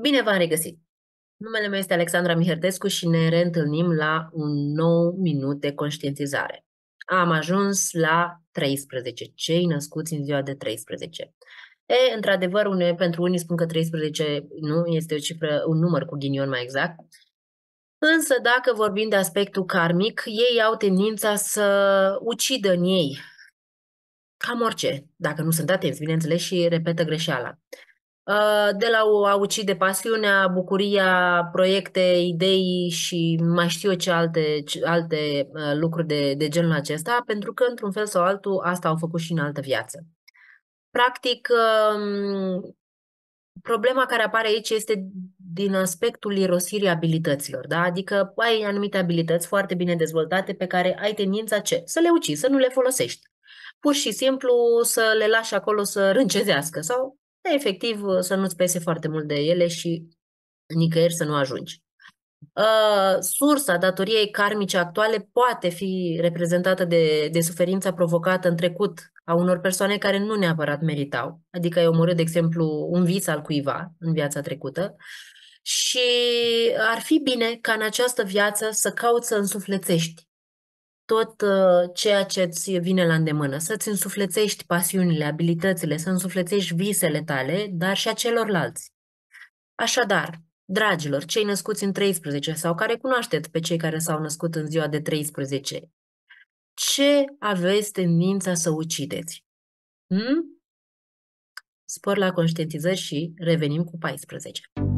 Bine v-am regăsit! Numele meu este Alexandra Mihertescu și ne reîntâlnim la un nou minut de conștientizare. Am ajuns la 13, cei născuți în ziua de 13. E, într-adevăr, une, pentru unii spun că 13 nu este o cifră, un număr cu ghinion mai exact, Însă, dacă vorbim de aspectul karmic, ei au tendința să ucidă în ei cam orice, dacă nu sunt atenți, bineînțeles, și repetă greșeala. Uh, de la o a ucide pasiunea, bucuria, proiecte, idei și mai știu eu ce alte, ce alte uh, lucruri de, de genul acesta, pentru că, într-un fel sau altul, asta au făcut și în altă viață. Practic, um, problema care apare aici este din aspectul irosirii abilităților, da? adică ai anumite abilități foarte bine dezvoltate pe care ai tendința ce? Să le ucizi, să nu le folosești. Pur și simplu să le lași acolo să râncezească sau de da, efectiv uh, să nu-ți pese foarte mult de ele și nicăieri să nu ajungi. Uh, sursa datoriei karmice actuale poate fi reprezentată de, de suferința provocată în trecut a unor persoane care nu neapărat meritau. Adică ai omorât, de exemplu, un vis al cuiva în viața trecută și ar fi bine ca în această viață să cauți să însuflețești tot uh, ceea ce îți vine la îndemână, să-ți însuflețești pasiunile, abilitățile, să însuflețești visele tale, dar și a celorlalți. Așadar, dragilor, cei născuți în 13 sau care cunoașteți pe cei care s-au născut în ziua de 13, ce aveți tendința să ucideți? Hmm? Spor la conștientizări și revenim cu 14.